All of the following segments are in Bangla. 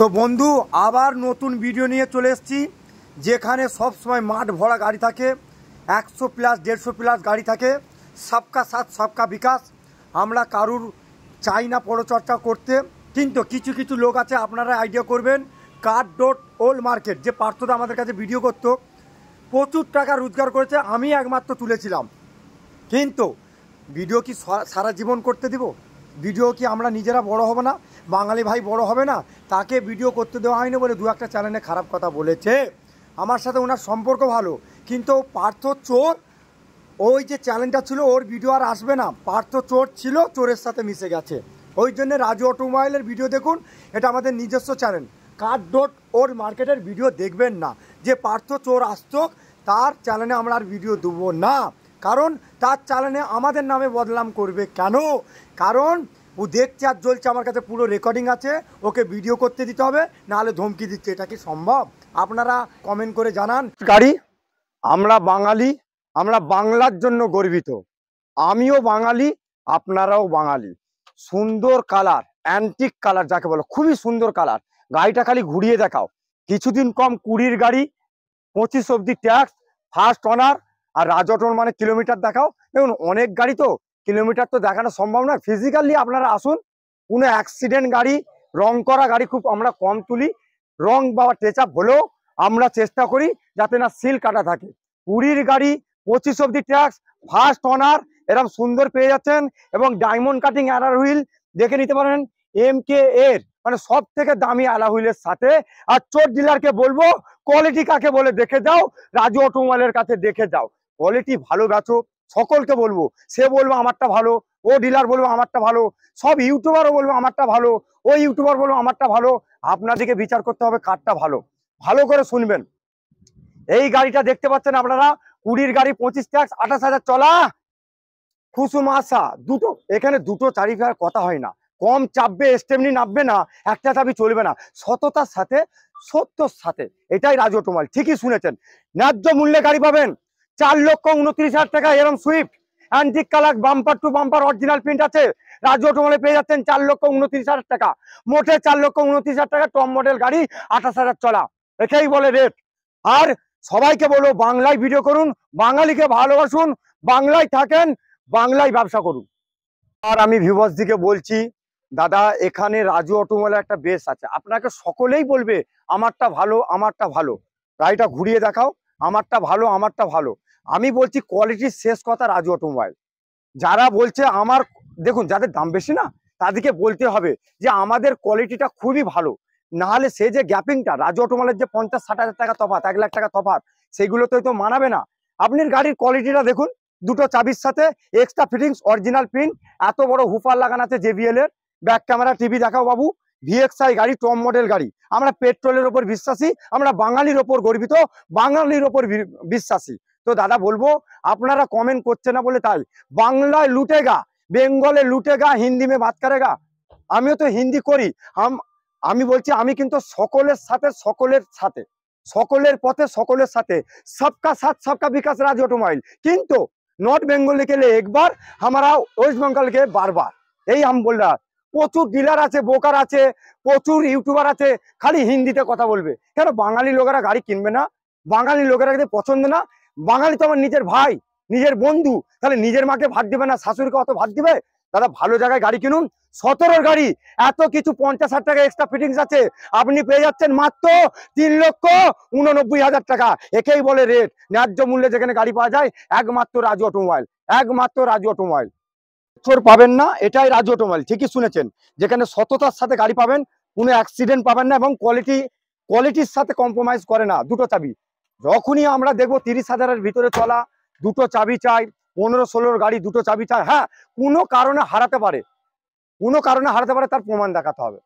তো বন্ধু আবার নতুন ভিডিও নিয়ে চলে এসেছি যেখানে সব সময় মাঠ ভরা গাড়ি থাকে একশো প্লাস দেড়শো প্লাস গাড়ি থাকে সবকা সাথ সবকা বিকাশ আমরা কারুর চাই না পরচর্চা করতে কিন্তু কিছু কিছু লোক আছে আপনারা আইডিয়া করবেন কার ডট ওল মার্কেট যে পার্থটা আমাদের কাছে ভিডিও করতো প্রচুর টাকা রোজগার করেছে আমি একমাত্র তুলেছিলাম কিন্তু ভিডিও কি সারা জীবন করতে দিব ভিডিও কি আমরা নিজেরা বড় হব না বাঙালি ভাই বড় হবে না তাকে ভিডিও করতে দেওয়া হয়নি বলে দু একটা চ্যানেলে খারাপ কথা বলেছে আমার সাথে ওনার সম্পর্ক ভালো কিন্তু পার্থ চোর ওই যে চ্যানেলটা ছিল ওর ভিডিও আর আসবে না পার্থ চোর ছিল চোরের সাথে মিশে গেছে ওই জন্যে রাজু অটোমোবাইলের ভিডিও দেখুন এটা আমাদের নিজস্ব চ্যানেল কার ডট ওর মার্কেটের ভিডিও দেখবেন না যে পার্থ চোর আসতো তার চ্যানেলে আমরা আর ভিডিও দেবো না কারণ তার চ্যানেলে আমাদের নামে বদলাম করবে কেন কারণ ও দেখছে আর জ্বলছে আমার কাছে পুরো রেকর্ডিং আছে ওকে ভিডিও করতে দিতে হবে নাহলে ধমকি দিচ্ছে এটা কি সম্ভব আপনারা কমেন্ট করে জানান গাড়ি আমরা বাঙালি আমরা বাংলার জন্য গর্বিত আমিও বাঙালি আপনারাও বাঙালি সুন্দর কালার অ্যান্টিক কালার যাকে বলো খুবই সুন্দর কালার গাড়িটা খালি ঘুরিয়ে দেখাও কিছুদিন কম কুড়ির গাড়ি পঁচিশ অবধি ট্যাক্স ফার্স্ট অনার আর রাজটন মানে কিলোমিটার দেখাও দেখুন অনেক গাড়ি তো কিলোমিটার তো দেখানো সম্ভব না ফিজিক্যালি আপনারা আসুন কোনো অ্যাক্সিডেন্ট গাড়ি রং করা গাড়ি খুব আমরা কম তুলি রং বা টেচ আপ হলেও আমরা চেষ্টা করি যাতে না সিল কাটা থাকে কুড়ির গাড়ি পঁচিশ অব্দি ট্যাক্স ফার্স্ট অনার এরকম সুন্দর পেয়ে যাচ্ছেন এবং ডায়মন্ড কাটিং অ্যালার হুইল দেখে নিতে পারেন এম কে এর মানে সব থেকে দামি অ্যালা হুইলের সাথে আর চোর ডিলারকে বলবো কোয়ালিটি কাকে বলে দেখে যাও রাজু অটোমোবাইলের কাছে দেখে যাও কোয়ালিটি ভালো বেচো সকলকে বলবো সে বলবো আমারটা ভালো ও ডিলার বলবো আমারটা ভালো সব ইউটিউবারও বলবো আমারটা ভালো ও ইউটিউবার বলবো আমারটা ভালো আপনাদেরকে বিচার করতে হবে কারটা ভালো ভালো করে শুনবেন এই গাড়িটা দেখতে পাচ্ছেন আপনারা কুড়ির গাড়ি পঁচিশ ট্যাক্স আঠাশ হাজার চলা খুসুমাশা দুটো এখানে দুটো চারিফার কথা হয় না কম চাপবে স্টেমনি নামবে না একটা চাপি চলবে না সততার সাথে সত্যর সাথে এটাই রাজটোমাল ঠিকই শুনেছেন ন্যায্য মূল্যে গাড়ি পাবেন চার লক্ষ উনত্রিশ হাজার টাকা এরম Swift antique colour bumper to bumper original print আছে রাজু অটোমলে পেয়ে যাচ্ছেন চার লক্ষ উনত্রিশ হাজার টাকা মোটে চার লক্ষ উনত্রিশ হাজার টাকা টপ মডেল গাড়ি আঠাশ হাজার চলা এটাই বলে রেট আর সবাইকে বলো বাংলায় ভিডিও করুন বাঙালিকে ভালোবাসুন বাংলায় থাকেন বাংলায় ব্যবসা করুন আর আমি দিকে বলছি দাদা এখানে রাজু অটোমলে একটা বেস আছে আপনাকে সকলেই বলবে আমারটা ভালো আমারটা ভালো গাড়িটা ঘুরিয়ে দেখাও আমারটা ভালো আমারটা ভালো আমি বলছি কোয়ালিটির শেষ কথা রাজু অটোমোবাইল যারা বলছে আমার দেখুন যাদের দাম বেশি না তাদেরকে বলতে হবে যে আমাদের কোয়ালিটিটা খুবই ভালো নাহলে সে যে গ্যাপিংটা রাজু অটোমোবাইলের যে পঞ্চাশ ষাট হাজার টাকা তফাত এক লাখ টাকা তফাত সেগুলো তো মানাবে না আপনার গাড়ির কোয়ালিটিটা দেখুন দুটো চাবির সাথে এক্সট্রা ফিটিংস অরিজিনাল পিন এত বড় হুফার লাগানো আছে জেবিএল এর ব্যাক ক্যামেরা টিভি দেখাও বাবু ভিএক্সআই গাড়ি টম মডেল গাড়ি আমরা পেট্রোলের ওপর বিশ্বাসী আমরা বাঙালির ওপর গর্বিত বাঙালির ওপর বিশ্বাসী তো দাদা বলবো আপনারা কমেন্ট করছে না বলে তাই বাংলায় লুটেগা বেঙ্গলে লুটে গা হিন্দি মে কারে গা আমিও তো হিন্দি করি আমি বলছি আমি কিন্তু সকলের সাথে সকলের সাথে সকলের পথে সকলের সাথে সবকা সাথ সবকা বিকাশ রাজ অটোমোবাইল কিন্তু নর্থ বেঙ্গলে গেলে একবার আমরা ওয়েস্ট বেঙ্গলকে বারবার এই আম বললাম প্রচুর ডিলার আছে বোকার আছে প্রচুর ইউটিউবার আছে খালি হিন্দিতে কথা বলবে কেন বাঙালি লোকেরা গাড়ি কিনবে না বাঙালি লোকেরা পছন্দ না বাঙালি তো আমার নিজের ভাই নিজের বন্ধু তাহলে নিজের মাকে ভাত দিবে না শাশুড়িকে অত ভাত দিবে দাদা ভালো জায়গায় গাড়ি কিনুন সতেরোর গাড়ি এত কিছু পঞ্চাশ হাজার টাকা এক্সট্রা ফিটিংস আছে আপনি পেয়ে যাচ্ছেন মাত্র তিন লক্ষ উননব্বই হাজার টাকা একেই বলে রেট ন্যায্য মূল্যে যেখানে গাড়ি পাওয়া যায় একমাত্র রাজু অটোমোবাইল একমাত্র রাজু অটোমোবাইল চোর পাবেন না এটাই রাজু অটোমোবাইল ঠিকই শুনেছেন যেখানে সততার সাথে গাড়ি পাবেন কোনো অ্যাক্সিডেন্ট পাবেন না এবং কোয়ালিটি কোয়ালিটির সাথে কম্প্রোমাইজ করে না দুটো চাবি যখনই আমরা দেখবো তিরিশ হাজারের ভিতরে চলা দুটো চাবি চাই পনেরো ষোলোর গাড়ি দুটো চাবি চাই হ্যাঁ কোনো কারণে হারাতে পারে কোনো কারণে হারাতে পারে তার প্রমাণ দেখাতে হবে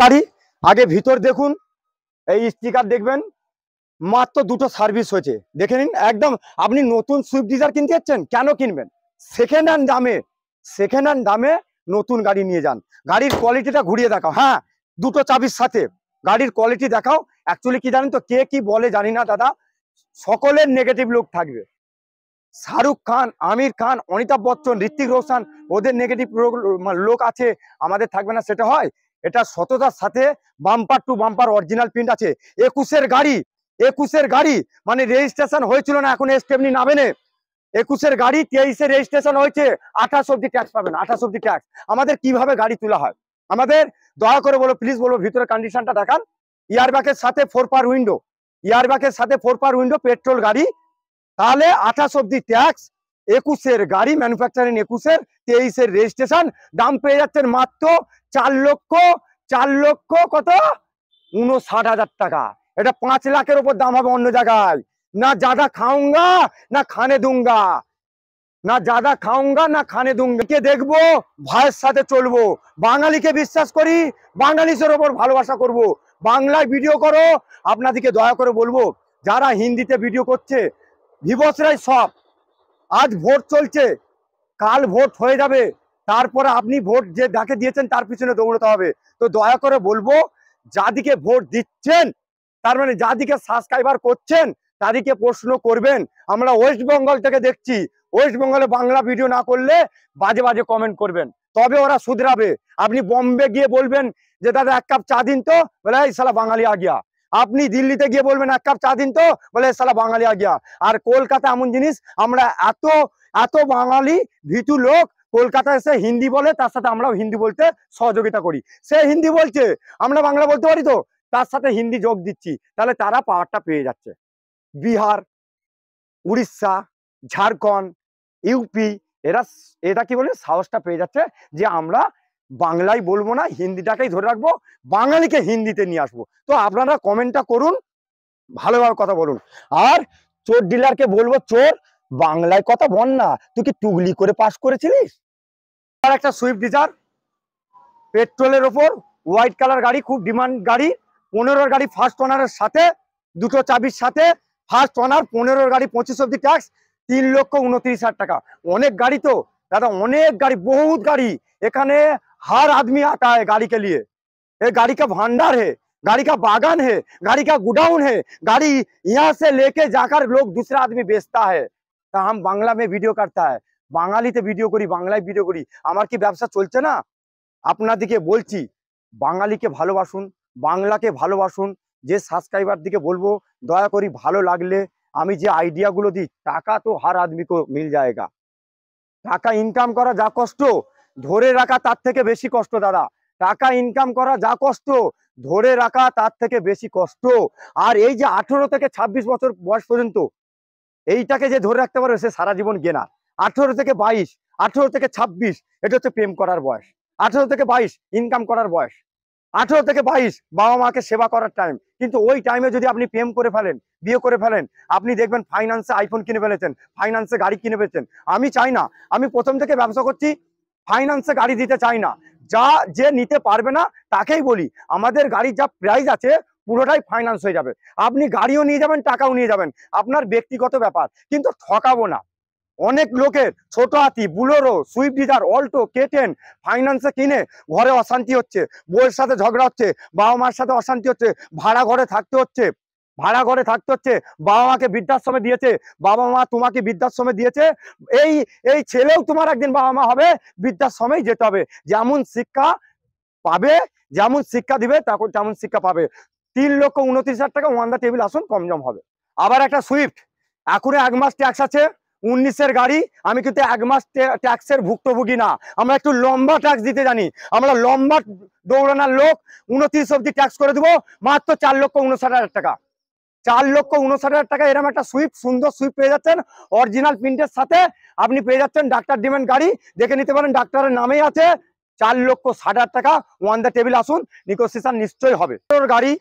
গাড়ি আগে ভিতর দেখুন এই স্টিকার দেখবেন মাত্র দুটো সার্ভিস হয়েছে দেখে নিন একদম আপনি নতুন সুইফট ডিজার কিনতে যাচ্ছেন কেন কিনবেন সেকেন্ড হ্যান্ড দামে সেকেন্ড হ্যান্ড দামে নতুন গাড়ি নিয়ে যান গাড়ির কোয়ালিটিটা ঘুরিয়ে দেখাও হ্যাঁ দুটো চাবির সাথে গাড়ির কোয়ালিটি দেখাও অ্যাকচুয়ালি কি জানেন তো কে কি বলে জানি না দাদা সকলের নেগেটিভ লোক থাকবে শাহরুখ খান আমির খান অমিতাভ বচ্চন ঋত্বিক রোশন ওদের নেগেটিভ মানে লোক আছে আমাদের থাকবে না সেটা হয় এটা সততার সাথে bumper to bumper original print আছে একুশের গাড়ি একুশের গাড়ি মানে রেজিস্ট্রেশন হয়েছিল না এখন নামে নামেনে একুশের গাড়ি তেইশে রেজিস্ট্রেশন হয়েছে আঠাশ অব্দি ট্যাক্স পাবেন আঠাশ অব্দি ট্যাক্স আমাদের কিভাবে গাড়ি তোলা হয় আমাদের দয়া করে বলো প্লিজ বলো ভিতরে কন্ডিশনটা দেখান ইয়ারব্যাগের সাথে ফোর পার উইন্ডো ইয়ারব্যাগের সাথে ফোর পার উইন্ডো পেট্রোল গাড়ি তাহলে আঠাশ অব্দি ট্যাক্স একুশের গাড়ি ম্যানুফ্যাকচারিং একুশের তেইশের রেজিস্ট্রেশন দাম পেয়ে যাচ্ছেন মাত্র চার লক্ষ চার লক্ষ কত উনষাট হাজার টাকা এটা পাঁচ লাখের ওপর দাম হবে অন্য জায়গায় না যাদা খাউঙ্গা না খানে দুঙ্গা না জাদা খাওয়া না খানে দুঙ্গা দেখবো ভাইয়ের সাথে চলবো বাঙালিকে বিশ্বাস করি বাঙালিসের ওপর ভালোবাসা করব। বাংলায় ভিডিও করো আপনাদেরকে দয়া করে বলবো যারা হিন্দিতে ভিডিও করছে ভিবসরাই সব আজ ভোট চলছে কাল ভোট হয়ে যাবে তারপরে আপনি ভোট যে ডাকে দিয়েছেন তার পিছনে দৌড়তে হবে তো দয়া করে বলবো যাদিকে ভোট দিচ্ছেন তার মানে যাদিকে সাবস্ক্রাইবার করছেন তাদেরকে প্রশ্ন করবেন আমরা ওয়েস্ট বেঙ্গল থেকে দেখছি ওয়েস্ট বেঙ্গলে বাংলা ভিডিও না করলে বাজে বাজে কমেন্ট করবেন তবে ওরা শুধরাবে আপনি বম্বে গিয়ে বলবেন যে দাদা এক কাপ চা দিন তো বলে এই সালা বাঙালি আগিয়া আপনি দিল্লিতে গিয়ে বলবেন এক কাপ চা দিন তো বলে সালা বাঙালি আগিয়া আর কলকাতা এমন জিনিস আমরা এত এত বাঙালি ভীতু লোক কলকাতা এসে হিন্দি বলে তার সাথে আমরাও হিন্দি বলতে সহযোগিতা করি সে হিন্দি বলছে আমরা বাংলা বলতে পারি তো তার সাথে হিন্দি যোগ দিচ্ছি তাহলে তারা পাওয়ারটা পেয়ে যাচ্ছে বিহার উড়িষ্যা ঝাড়খন্ড ইউপি এরা এটা কি বলে সাহসটা পেয়ে যাচ্ছে যে আমরা বাংলায় বলবো না হিন্দিটাকেই ধরে রাখবো বাঙালিকে হিন্দিতে নিয়ে আসবো তো আপনারা কমেন্টটা করুন ভালোভাবে কথা বলুন আর চোর ডিলারকে বলবো চোর বাংলায় কথা বল না তুই কি টুগলি করে পাস করেছিলিস আর একটা সুইফট ডিজার পেট্রোলের ওপর হোয়াইট কালার গাড়ি খুব ডিমান্ড গাড়ি পনেরোর গাড়ি ফার্স্ট ওনারের সাথে দুটো চাবির সাথে ফার্স্ট ওনার পনেরোর গাড়ি পঁচিশ অব্দি ট্যাক্স তিন লক্ষ উনত্রিশ হাজার টাকা অনেক গাড়ি তো দাদা অনেক গাড়ি বহুত গাড়ি এখানে हर आदमी आता है गाड़ी के लिए ये गाड़ी का भंडार है गाड़ी का बागान है गाड़ी का गोडाउन है गाड़ी यहाँ से लेके जाकर लोग दूसरा आदमी बेचता है तो हम বাংলা में ভিডিও করতে হয় বাঙালিতে ভিডিও করি বাংলায় ভিডিও করি আমার কি ব্যবসা চলছে না আপনাদেরকে বলছি বাঙালিকে ভালোবাসুন বাংলাকে ভালোবাসুন যে সাবস্ক্রাইবার দিকে বলবো দয়া করি ভালো লাগলে আমি যে আইডিয়াগুলো দিই টাকা তো হার আদমি মিল যায়গা টাকা ইনকাম করা যা কষ্ট ধরে রাখা তার থেকে বেশি কষ্ট দাদা টাকা ইনকাম করা যা কষ্ট ধরে রাখা তার থেকে বেশি কষ্ট আর এই যে আঠেরো থেকে ২৬ বছর বয়স পর্যন্ত এইটাকে যে ধরে রাখতে পারবে সে সারা জীবন গেনা আঠেরো থেকে বাইশ আঠেরো থেকে ২৬ এটা হচ্ছে প্রেম করার বয়স আঠেরো থেকে বাইশ ইনকাম করার বয়স আঠেরো থেকে বাইশ বাবা মাকে সেবা করার টাইম কিন্তু ওই টাইমে যদি আপনি প্রেম করে ফেলেন বিয়ে করে ফেলেন আপনি দেখবেন ফাইন্যান্সে আইফোন কিনে ফেলেছেন ফাইন্যান্সে গাড়ি কিনে ফেলেছেন আমি চাই না আমি প্রথম থেকে ব্যবসা করছি ফাইন্যান্সে গাড়ি দিতে চাই না যা যে নিতে পারবে না তাকেই বলি আমাদের গাড়ির যা প্রাইস আছে পুরোটাই ফাইন্যান্স হয়ে যাবে আপনি গাড়িও নিয়ে যাবেন টাকাও নিয়ে যাবেন আপনার ব্যক্তিগত ব্যাপার কিন্তু ঠকাবো না অনেক লোকের ছোট হাতি Bolero Swift Dzire Alto K ten ফাইন্যান্সে কিনে ঘরে অশান্তি হচ্ছে বউয়ের সাথে ঝগড়া হচ্ছে বাবা মার সাথে অশান্তি হচ্ছে ভাড়া ঘরে থাকতে হচ্ছে ভাড়া ঘরে থাকতে হচ্ছে বাবা মাকে বৃদ্ধাশ্রমে দিয়েছে বাবা মা তোমাকে বৃদ্ধাশ্রমে দিয়েছে এই এই ছেলেও তোমার একদিন বাবা মা হবে বৃদ্ধাশ্রমেই যেতে হবে যেমন শিক্ষা পাবে যেমন শিক্ষা দিবে তখন তেমন শিক্ষা পাবে তিন লক্ষ উনত্রিশ হাজার টাকা ওয়ান দা টেবিল আসুন কম জম হবে আবার একটা সুইফট এখনো এক মাস ট্যাক্স আছে উনিশের গাড়ি আমি কিন্তু এক মাস ট্যাক্সের ভুক্তভোগী না আমরা একটু লম্বা ট্যাক্স দিতে জানি আমরা লম্বা দৌড়ানোর লোক উনত্রিশ অব্দি ট্যাক্স করে দেবো মাত্র চার লক্ষ উনষাট হাজার টাকা চার লক্ষ উনষাট হাজার টাকা এরকম একটা সুইপ সুন্দর সুইপ পেয়ে যাচ্ছেন অরিজিনাল প্রিন্টের সাথে আপনি পেয়ে যাচ্ছেন ডাক্তার ডিমেন্ড গাড়ি দেখে নিতে পারেন ডাক্তারের নামেই আছে চার লক্ষ ষাট হাজার টাকা ওয়ান দ্য টেবিল আসুন নিকোসিয়েশন নিশ্চয়ই হবে গাড়ি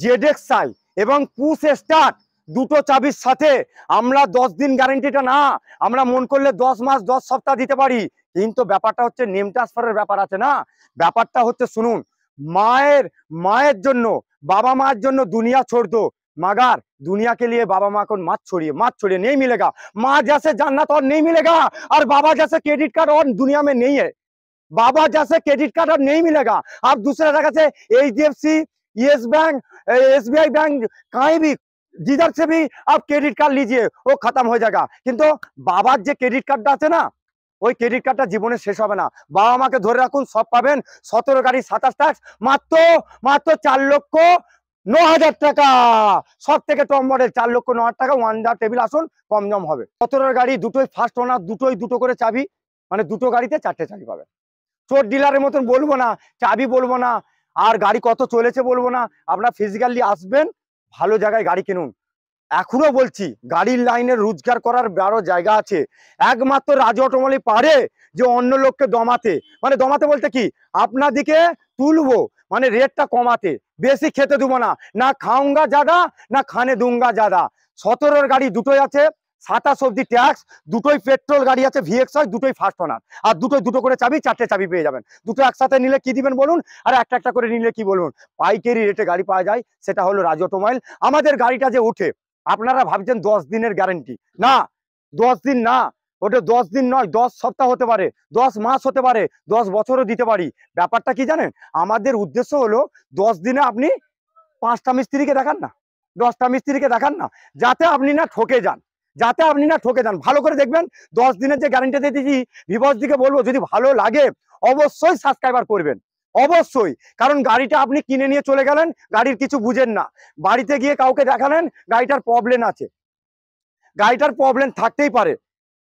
জেডেক্স সাই এবং পুশ স্টার্ট দুটো চাবির সাথে আমরা দশ দিন গ্যারেন্টিটা না আমরা মন করলে দশ মাস দশ সপ্তাহ দিতে পারি কিন্তু ব্যাপারটা হচ্ছে নেম ট্রান্সফারের ব্যাপার আছে না ব্যাপারটা হচ্ছে শুনুন মায়ের মায়ের জন্য বাবা মায়ের জন্য দুনিয়া ছড়তো মাগার দুনিয়াকে নিয়ে বাবা মা এখন মাছ ছড়িয়ে মাছ ছড়িয়ে নেই মিলেগা মা যাচ্ছে জান্নাত ওর নেই মিলেগা আর বাবা যাচ্ছে ক্রেডিট কার্ড ওর দুনিয়া মে নেই বাবা যাচ্ছে ক্রেডিট কার্ড ওর নেই মিলেগা আর দুসরা দেখাচ্ছে HDFC Yes Bank SBI bank কাঁইবি जिधर से भी आप क्रेडिट कार्ड लीजिए वो खत्म हो কিন্তু বাবার যে ক্রেডিট কার্ডটা আছে না ওই ক্রেডিট কার্ডটা জীবনে শেষ হবে না বাবা মাকে ধরে রাখুন সব পাবেন সতেরো গাড়ি সাতাশ টাকা মাত্র মাত্র চার লক্ষ ন হাজার টাকা সব থেকে টপ মডেল চার লক্ষ ন হাজার টাকা ওয়ান দা টেবিল আসুন কম জম হবে সতেরো গাড়ি দুটোই ফার্স্ট ওনার দুটোই দুটো করে চাবি মানে দুটো গাড়িতে চারটে চাবি পাবে চোর ডিলারের মতন বলবো না চাবি বলবো না আর গাড়ি কত চলেছে বলবো না আপনার ফিজিক্যালি আসবেন ভালো জায়গায় গাড়ি কিনুন এখনো বলছি গাড়ির লাইনে রোজগার করার বারো জায়গা আছে একমাত্র রাজ অটোমলি পারে যে অন্য লোককে দমাতে মানে দমাতে বলতে কি আপনাদিকে তুলবো মানে রেটটা কমাতে বেশি খেতে দেবো না না খাউঙ্গা জাদা না খানে দুঙ্গা জাদা সতেরোর গাড়ি দুটোই আছে সাতাশ অবধি ট্যাক্স দুটোই পেট্রোল গাড়ি আছে ভিএক্স হয় দুটোই ফার্স্ট ওনার আর দুটোই দুটো করে চাবি চারটে চাবি পেয়ে যাবেন দুটো একসাথে নিলে কি দিবেন বলুন আর একটা একটা করে নিলে কি বলুন পাইকারি রেটে গাড়ি পাওয়া যায় সেটা হলো রাজটোমাইল আমাদের গাড়িটা যে ওঠে আপনারা ভাবছেন দশ দিনের গ্যারেন্টি না দশ দিন না ওটা দশ দিন নয় দশ সপ্তাহ হতে পারে দশ মাস হতে পারে দশ বছরও দিতে পারি ব্যাপারটা কি জানেন আমাদের উদ্দেশ্য হলো দশ দিনে আপনি পাঁচটা মিস্ত্রিকে দেখান না দশটা মিস্ত্রিকে দেখান না যাতে আপনি না ঠকে যান যাতে আপনি না ঠকে যান ভালো করে দেখবেন দশ দিনের যে গ্যারেন্টি দিয়েছি বিবস দিকে বলবো যদি ভালো লাগে অবশ্যই সাবস্ক্রাইবার করবেন অবশ্যই কারণ গাড়িটা আপনি কিনে নিয়ে চলে গেলেন গাড়ির কিছু বুঝেন না বাড়িতে গিয়ে কাউকে দেখালেন গাড়িটার প্রবলেম আছে গাড়িটার প্রবলেম থাকতেই পারে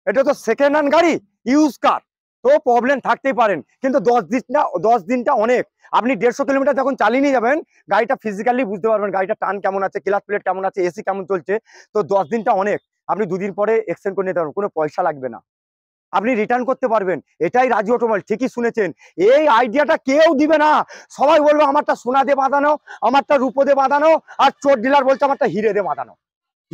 এটা তো সেকেন্ড হ্যান্ড গাড়ি ইউজ কার তো প্রবলেম থাকতেই পারেন কিন্তু দশ দিনটা দশ দিনটা অনেক আপনি দেড়শো কিলোমিটার যখন চালিয়ে নিয়ে যাবেন গাড়িটা ফিজিক্যালি বুঝতে পারবেন গাড়িটা টান কেমন আছে ক্লাস প্লেট কেমন আছে এসি কেমন চলছে তো দশ দিনটা অনেক আপনি দুদিন পরে এক্সচেঞ্জ করে নিতে পারবেন কোনো পয়সা লাগবে না আপনি রিটার্ন করতে পারবেন এটাই রাজি অটোমোবাইল ঠিকই শুনেছেন এই আইডিয়াটা কেউ দিবে না সবাই বলবে আমারটা সোনা দিয়ে বাঁধানো আমারটা রূপো দিয়ে বাঁধানো আর চোর ডিলার বলছে আমারটা হিরে দিয়ে বাঁধানো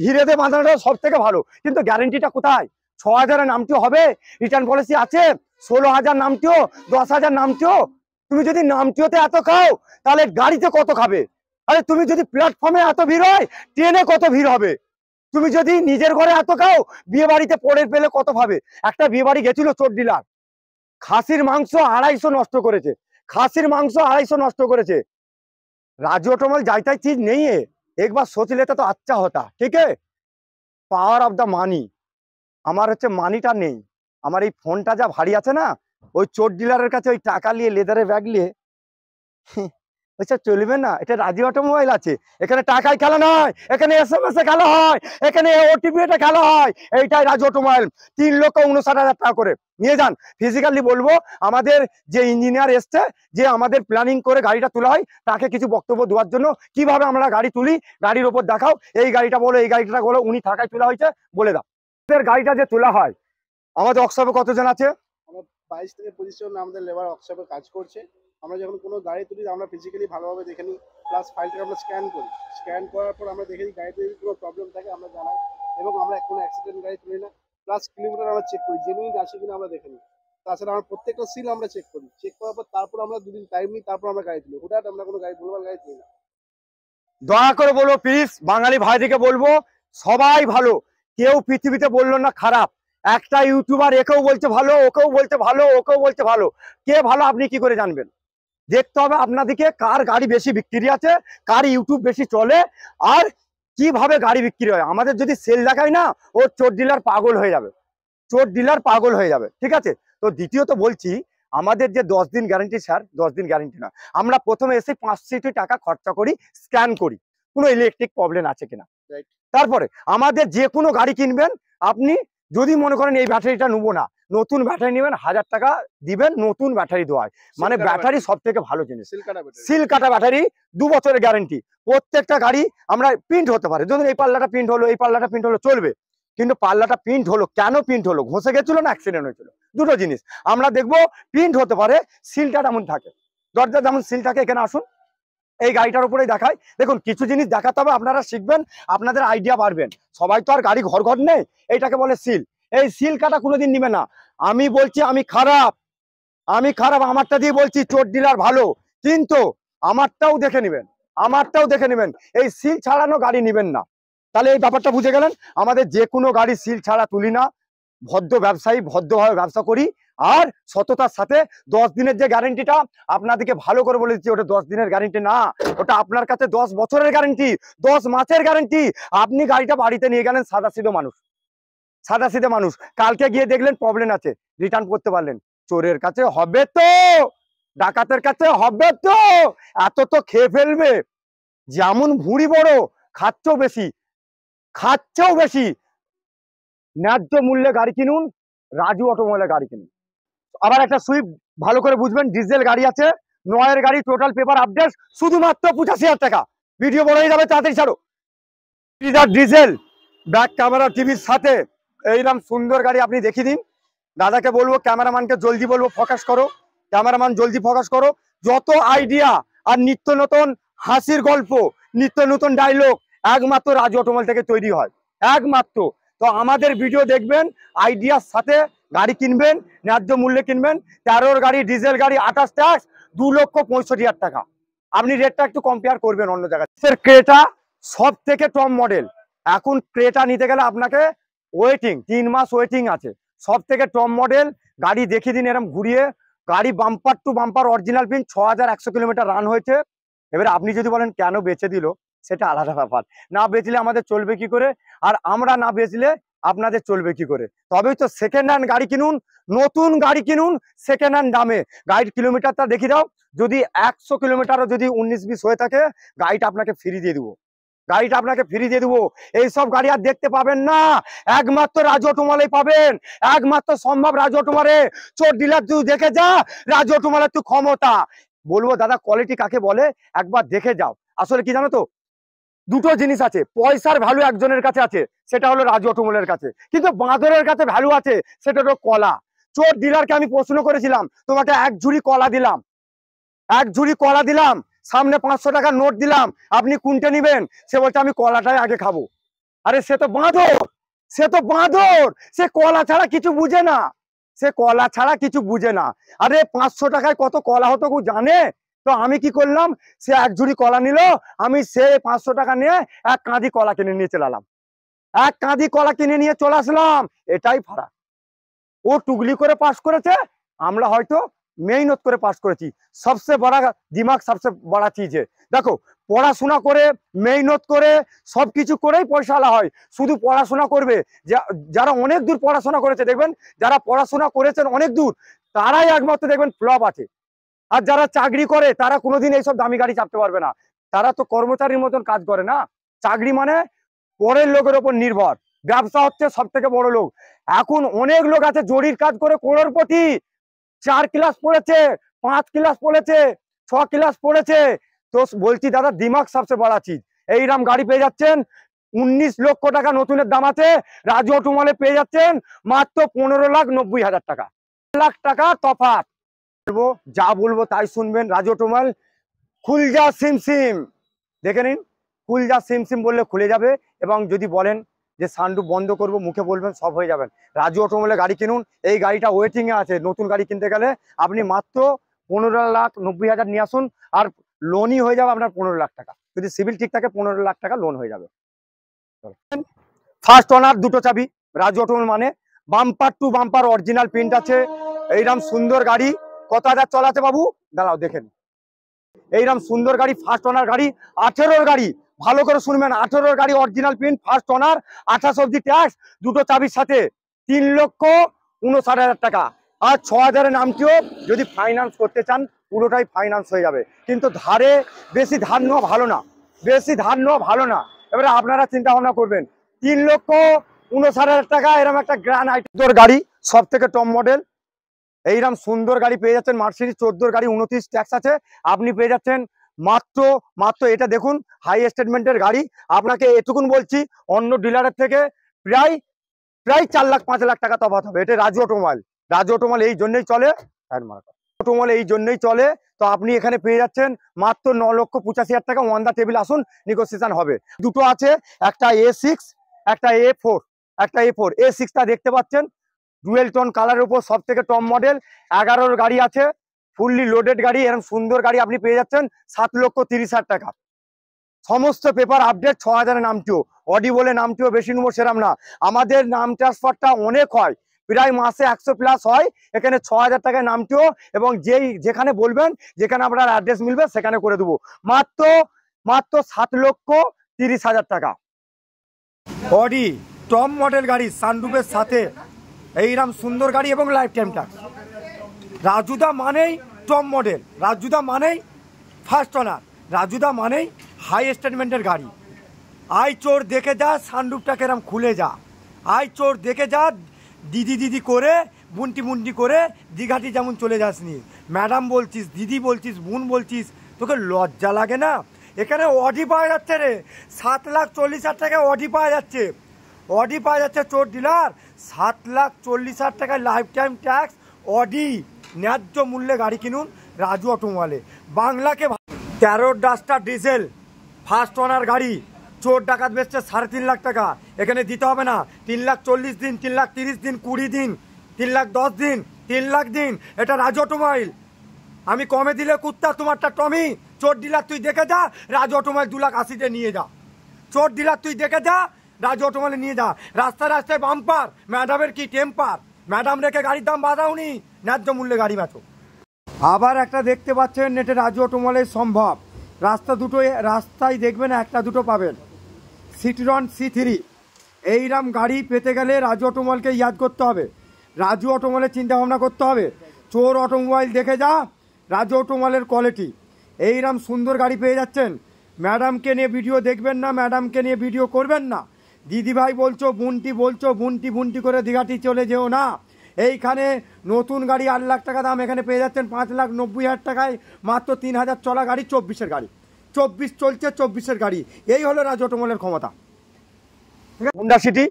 হিরে দিয়ে বাঁধানোটা সব থেকে ভালো কিন্তু গ্যারেন্টিটা কোথায় ছ হাজারের নামটিও হবে রিটার্ন পলিসি আছে ষোলো হাজার নামটিও দশ হাজার নামটিও তুমি যদি নামটিওতে এত খাও তাহলে গাড়িতে কত খাবে আরে তুমি যদি প্ল্যাটফর্মে এত ভিড় হয় ট্রেনে কত ভিড় হবে তুমি যদি নিজের ঘরে এত খাও বিয়ে বাড়িতে পড়ে পেলে কত ভাবে একটা বিয়ে বাড়ি গেছিল চোর ডিলার খাসির মাংস আড়াইশো নষ্ট করেছে খাসির মাংস আড়াইশো নষ্ট করেছে রাজু অটোমল যাইতাই চিজ নেই একবার বার তো আচ্ছা হতা ঠিক পাওয়ার অফ দা মানি আমার হচ্ছে মানিটা নেই আমার এই ফোনটা যা ভারী আছে না ওই চোর ডিলারের কাছে ওই টাকা নিয়ে লেদারে ব্যাগ নিয়ে আচ্ছা চলবে না এটা রাজি অটোমোবাইল আছে এখানে টাকায় খেলা নয় এখানে এস এম এস এ খেলা হয় এখানে ওটিপি এটা খেলা হয় এইটাই রাজি অটোমোবাইল তিন লক্ষ উনষাট হাজার টাকা করে নিয়ে যান ফিজিক্যালি বলবো আমাদের যে ইঞ্জিনিয়ার এসছে যে আমাদের প্ল্যানিং করে গাড়িটা তোলা হয় তাকে কিছু বক্তব্য দেওয়ার জন্য কিভাবে আমরা গাড়ি তুলি গাড়ির ওপর দেখাও এই গাড়িটা বলো এই গাড়িটা বলো উনি থাকায় তোলা হয়েছে বলে দাও এর গাড়িটা যে তোলা হয় আমাদের ওয়ার্কশপে কতজন আছে বাইশ থেকে পঁচিশ জন আমাদের লেবার ওয়ার্কশপে কাজ করছে আমরা যখন কোনো গাড়ি তুলি আমরা ফিজিক্যালি ভালোভাবে দেখে নিই প্লাস ফাইলটাকে আমরা স্ক্যান করি স্ক্যান করার পর আমরা দেখে নিই গাড়িতে যদি কোনো প্রবলেম থাকে আমরা জানাই এবং আমরা কোনো অ্যাক্সিডেন্ট গাড়ি তুলি না প্লাস কিলোমিটার আমরা চেক করি জেনুইন আছে কিনা আমরা দেখে নিই তাছাড়া আমরা প্রত্যেকটা সিল আমরা চেক করি চেক করার পর তারপর আমরা দুদিন টাইম নিই তারপর আমরা গাড়ি তুলি হঠাৎ আমরা কোনো গাড়ি ভুলভাল গাড়ি তুলি না দয়া করে বলবো প্লিজ বাঙালি ভাইদেরকে বলবো সবাই ভালো কেউ পৃথিবীতে বললো না খারাপ একটা ইউটিউবার একেও বলতে ভালো ওকেও বলতে ভালো ওকেও বলতে ভালো কে ভালো আপনি কি করে জানবেন দেখতে হবে আপনাদেরকে কার গাড়ি বেশি বিক্রি আছে কার ইউটিউব বেশি চলে আর কিভাবে গাড়ি বিক্রি হয় আমাদের যদি সেল দেখায় না ও চোর ডিলার পাগল হয়ে যাবে চোর ডিলার পাগল হয়ে যাবে ঠিক আছে তো দ্বিতীয়ত বলছি আমাদের যে দশ দিন গ্যারেন্টি স্যার দশ দিন গ্যারেন্টি না আমরা প্রথমে এসে পাঁচশোটি টাকা খরচা করি স্ক্যান করি কোনো ইলেকট্রিক প্রবলেম আছে কিনা তারপরে আমাদের যে কোনো গাড়ি কিনবেন আপনি যদি মনে করেন এই ব্যাটারিটা নেবো না নতুন ব্যাটারি নেবেন হাজার টাকা দিবেন নতুন ব্যাটারি দেওয়ায় মানে ব্যাটারি সব থেকে ভালো জিনিস সিল কাটা ব্যাটারি দু বছরের গ্যারেন্টি প্রত্যেকটা গাড়ি আমরা প্রিন্ট হতে পারে ধরুন এই পাল্লাটা প্রিন্ট হলো এই পাল্লাটা প্রিন্ট হলো চলবে কিন্তু পাল্লাটা প্রিন্ট হলো কেন প্রিন্ট হলো ঘষে গেছিল না অ্যাক্সিডেন্ট হয়েছিল দুটো জিনিস আমরা দেখবো প্রিন্ট হতে পারে সিলটা তেমন থাকে দরজা যেমন সিল থাকে এখানে আসুন এই গাড়িটার উপরেই দেখায় দেখুন কিছু জিনিস দেখাতে হবে আপনারা শিখবেন আপনাদের আইডিয়া বাড়বেন সবাই তো আর গাড়ি ঘর ঘর নেই এইটাকে বলে সিল এই সিল কাটা কোনোদিন নিবে না আমি বলছি আমি খারাপ আমি খারাপ আমারটা দিয়ে বলছি চোর ডিলার ভালো কিন্তু আমারটাও দেখে নেবেন আমারটাও দেখে নেবেন এই সিল ছাড়ানো গাড়ি নেবেন না তাহলে এই ব্যাপারটা বুঝে গেলেন আমাদের যে কোনো গাড়ি সিল ছাড়া তুলি না ভদ্র ব্যবসায়ী ভদ্রভাবে ব্যবসা করি আর সততার সাথে দশ দিনের যে গ্যারেন্টিটা আপনাদেরকে ভালো করে বলে দিচ্ছি ওটা দশ দিনের গ্যারেন্টি না ওটা আপনার কাছে দশ বছরের গ্যারেন্টি দশ মাসের গ্যারেন্টি আপনি গাড়িটা বাড়িতে নিয়ে গেলেন সাদা সিধো মানুষ সাদা সিধে মানুষ কালকে গিয়ে দেখলেন প্রবলেম আছে রিটার্ন করতে পারলেন চোরের কাছে হবে তো ডাকাতের কাছে হবে তো এত তো খেয়ে ফেলবে যেমন ভুঁড়ি বড় খাচ্ছেও বেশি খাচ্ছেও বেশি ন্যায্য মূল্যে গাড়ি কিনুন রাজু অটোমোবাইলে গাড়ি কিনুন আবার একটা সুইফট ভালো করে বুঝবেন ডিজেল গাড়ি আছে নয়ের গাড়ি টোটাল পেপার আপডেট শুধুমাত্র পঁচাশি হাজার টাকা ভিডিও বড় হয়ে যাবে তাড়াতাড়ি ছাড়ো ডিজেল ব্যাক ক্যামেরা টিভির সাথে এইরকম সুন্দর গাড়ি আপনি দেখিয়ে দিন দাদাকে বলবো ক্যামেরাম্যানকে জলদি বলবো ফোকাস করো ক্যামেরাম্যান জলদি ফোকাস করো যত আইডিয়া আর নিত্য নতুন হাসির গল্প নিত্য নতুন ডায়লগ একমাত্র রাজ অটোমল থেকে তৈরি হয় একমাত্র তো আমাদের ভিডিও দেখবেন আইডিয়ার সাথে গাড়ি কিনবেন ন্যায্য মূল্যে কিনবেন তেরোর গাড়ি ডিজেল গাড়ি আঠাশ ট্যাক্স দু লক্ষ পঁয়ষট্টি হাজার টাকা আপনি রেটটা একটু কম্পেয়ার করবেন অন্য জায়গায় ক্রেটা সব থেকে টপ মডেল এখন ক্রেটা নিতে গেলে আপনাকে ওয়েটিং তিন মাস ওয়েটিং আছে সব থেকে টপ মডেল গাড়ি দেখিয়ে দিন এরম ঘুরিয়ে গাড়ি bumper to bumper original print ছ হাজার একশো কিলোমিটার রান হয়েছে এবার আপনি যদি বলেন কেন বেচে দিল সেটা আলাদা ব্যাপার না বেচলে আমাদের চলবে কি করে আর আমরা না বেচলে আপনাদের চলবে কি করে তবেই তো সেকেন্ড হ্যান্ড গাড়ি কিনুন নতুন গাড়ি কিনুন সেকেন্ড হ্যান্ড দামে গাড়ির কিলোমিটারটা দেখি দাও যদি একশো কিলোমিটারও যদি উনিশ বিশ হয়ে থাকে গাড়িটা আপনাকে ফ্রি দিয়ে দেবো গাড়িটা আপনাকে ফ্রি দিয়ে দেবো এইসব গাড়ি আর দেখতে পাবেন না একমাত্র রাজটুমালেই পাবেন একমাত্র সম্ভব রাজটুমারে চোর ডিলার তুই দেখে যা রাজটুমালের তুই ক্ষমতা বলবো দাদা কোয়ালিটি কাকে বলে একবার দেখে যাও আসলে কি জানো তো দুটো জিনিস আছে পয়সার ভ্যালু একজনের কাছে আছে সেটা হলো রাজু অটোমলের কাছে কিন্তু বাঁদরের কাছে ভ্যালু আছে সেটা হলো কলা চোর ডিলারকে আমি প্রশ্ন করেছিলাম তোমাকে এক ঝুড়ি কলা দিলাম এক ঝুড়ি কলা দিলাম সামনে পাঁচশো টাকা নোট দিলাম আপনি কোনটা নেবেন সে বলছে আমি কলাটাই আগে খাবো আরে সে তো বাঁধর সে তো বাঁধর সে কলা ছাড়া কিছু বুঝে না সে কলা ছাড়া কিছু বুঝে না আরে পাঁচশো টাকায় কত কলা হতো কেউ জানে তো আমি কি করলাম সে এক ঝুড়ি কলা নিল আমি সে পাঁচশো টাকা নিয়ে এক কাঁদি কলা কিনে নিয়ে চলে এক কাঁদি কলা কিনে নিয়ে চলে আসলাম এটাই ফারাক ও টুগলি করে পাশ করেছে আমরা হয়তো মেহনত করে পাশ করেছি সবচেয়ে বড় দিমাগ সবচেয়ে বড় চিজ দেখো পড়াশোনা করে মেহনত করে সব কিছু করেই পয়সা আলা হয় শুধু পড়াশোনা করবে যারা অনেক দূর পড়াশোনা করেছে দেখবেন যারা পড়াশোনা করেছেন অনেক দূর তারাই একমাত্র দেখবেন ফ্লপ আছে আর যারা চাকরি করে তারা কোনোদিন এইসব দামি গাড়ি চাপতে পারবে না তারা তো কর্মচারীর মতন কাজ করে না চাকরি মানে পরের লোকের ওপর নির্ভর ব্যবসা হচ্ছে সব থেকে বড় লোক এখন অনেক লোক আছে জরির কাজ করে করোড়পতি চার ক্লাস পড়েছে পাঁচ ক্লাস পড়েছে ছ ক্লাস পড়েছে তো বলছি দাদা দিমাগ সবচেয়ে বড় চিজ এইরাম গাড়ি পেয়ে যাচ্ছেন উনিশ লক্ষ টাকা নতুনের দাম আছে রাজু অটোমলে পেয়ে যাচ্ছেন মাত্র পনেরো লাখ নব্বই হাজার টাকা লাখ টাকা তফাৎ বলবো যা বলবো তাই শুনবেন রাজু অটোমল খুলজা সিম সিম দেখে নিন খুলজা সিম সিম বললে খুলে যাবে এবং যদি বলেন যে সানডু বন্ধ করব মুখে বলবেন সব হয়ে যাবেন রাজু অটোমোবাইলে গাড়ি কিনুন এই গাড়িটা ওয়েটিংয়ে আছে নতুন গাড়ি কিনতে গেলে আপনি মাত্র পনেরো লাখ নব্বই হাজার নিয়ে আসুন আর লোনই হয়ে যাবে আপনার পনেরো লাখ টাকা যদি সিভিল ঠিক থাকে পনেরো লাখ টাকা লোন হয়ে যাবে ফার্স্ট অনার দুটো চাবি রাজু অটোমোবাইল মানে bumper to bumper original print আছে এইরম সুন্দর গাড়ি কত হাজার চল বাবু দাঁড়াও দেখেন এইরম সুন্দর গাড়ি ফার্স্ট অনার গাড়ি আঠেরোর গাড়ি ভালো করে শুনবেন আঠেরোর গাড়ি অরিজিনাল প্রিন্ট ফার্স্ট অনার আঠাশ অব্দি ট্যাক্স দুটো চাবির সাথে তিন লক্ষ উনষাট হাজার টাকা আর ছ হাজারের নামটিও যদি ফাইন্যান্স করতে চান পুরোটাই ফাইন্যান্স হয়ে যাবে কিন্তু ধারে বেশি ধার নেওয়া ভালো না বেশি ধার নেওয়া ভালো না এবারে আপনারা চিন্তা ভাবনা করবেন তিন লক্ষ উনষাট হাজার টাকা এরকম একটা গ্র্যান্ড আইটোর গাড়ি সব থেকে টপ মডেল এইরকম সুন্দর গাড়ি পেয়ে যাচ্ছেন মার্সিডিস চোদ্দোর গাড়ি উনত্রিশ ট্যাক্স আছে আপনি পেয়ে যাচ্ছেন মাত্র মাত্র এটা দেখুন হাই স্টেটমেন্টের গাড়ি আপনাকে এটুকুন বলছি অন্য ডিলারের থেকে প্রায় প্রায় চার লাখ পাঁচ লাখ টাকা তফাত হবে এটা রাজু অটোমাইল রাজু অটোমাইল এই জন্যই চলে অটোমাল হ্যাঁ, এই জন্যই চলে তো আপনি এখানে পেয়ে যাচ্ছেন মাত্র ন লক্ষ পঁচাশি হাজার টাকা ওয়ান দা টেবিল আসুন নেগোসিয়েশন হবে দুটো আছে একটা এ সিক্স একটা এ ফোর একটা এ ফোর এ সিক্সটা দেখতে পাচ্ছেন ডুয়েল টন কালারের উপর সব থেকে টপ মডেল এগারোর গাড়ি আছে ফুললি লোডেড গাড়ি এরকম সুন্দর গাড়ি আপনি পেয়ে যাচ্ছেন সাত লক্ষ তিরিশ হাজার টাকা সমস্ত পেপার আপডেট ছ হাজারের নামটিও অডি বলে নামটিও বেশি নেবো সেরাম না আমাদের নাম ট্রান্সফারটা অনেক হয় প্রায় মাসে একশো প্লাস হয় এখানে ছ হাজার টাকায় নামটিও এবং যেই যেখানে বলবেন যেখানে আপনার অ্যাড্রেস মিলবে সেখানে করে দেবো মাত্র মাত্র সাত লক্ষ তিরিশ হাজার টাকা অডি টপ মডেল গাড়ি সানরুফের সাথে এইরাম সুন্দর গাড়ি এবং লাইফ টাইম ট্যাক্স রাজুদা মানেই টপ মডেল রাজুদা মানেই ফার্স্ট অনার রাজুদা মানেই হাই স্টেটমেন্টের গাড়ি আই চোর দেখে যা সানরুপটা কেরাম খুলে যা আই চোর দেখে যা দিদি দিদি করে বুনটি মুন্টি করে দীঘাটি যেমন চলে যাসনি ম্যাডাম বলছিস দিদি বলছিস বোন বলছিস তোকে লজ্জা লাগে না এখানে অডি পাওয়া যাচ্ছে রে সাত লাখ চল্লিশ হাজার টাকায় অডি পাওয়া যাচ্ছে অডি পাওয়া যাচ্ছে চোর ডিলার সাত লাখ চল্লিশ হাজার টাকায় লাইফ টাইম ট্যাক্স অডি ন্যায্য মূল্যে গাড়ি কিনুন রাজু অটোমোবাইলে বাংলাকে তেরো ডাস্টার ডিজেল ফার্স্ট ওনার গাড়ি চোর ডাকাত বেচছে সাড়ে তিন লাখ টাকা এখানে দিতে হবে না তিন লাখ চল্লিশ দিন তিন লাখ তিরিশ দিন কুড়ি দিন তিন লাখ দশ দিন তিন লাখ দিন এটা রাজু অটোমোবাইল আমি কমে দিলে কুত্তা তোমারটা টমি চোর ডিলার তুই দেখে যা রাজ অটোমোবাইল দু লাখ আশিতে নিয়ে যা চোর ডিলার তুই দেখে যা রাজ অটোমোবাইলে নিয়ে যা রাস্তায় রাস্তায় বাম্পার ম্যাডামের কি টেম্পার ম্যাডাম রেখে গাড়ির দাম বাঁধাওনি ন্যায্য মূল্যে গাড়ি বাঁচো আবার একটা দেখতে পাচ্ছেন নেটে রাজু অটোমলের সম্ভব রাস্তা দুটো রাস্তায় দেখবেন একটা দুটো পাবেন সিটিরন সি থ্রি এইরাম গাড়ি পেতে গেলে রাজু অটোমলকে ইয়াদ করতে হবে রাজু অটোমলের চিন্তাভাবনা করতে হবে চোর অটোমোবাইল দেখে যা রাজু অটোমলের কোয়ালিটি এইরাম সুন্দর গাড়ি পেয়ে যাচ্ছেন ম্যাডামকে নিয়ে ভিডিও দেখবেন না ম্যাডামকে নিয়ে ভিডিও করবেন না দিদিভাই বলছো বুনটি বলছো বুনটি বুনটি করে দীঘাটি চলে যেও না এইখানে নতুন গাড়ি আট লাখ টাকা দাম এখানে পেয়ে যাচ্ছেন পাঁচ লাখ নব্বই হাজার টাকায় মাত্র তিন হাজার চলা গাড়ি চব্বিশের গাড়ি চব্বিশ চলছে চব্বিশের গাড়ি এই হলো রাজ অটোমলের ক্ষমতা ঠিক আছে হুন্ডা সিটি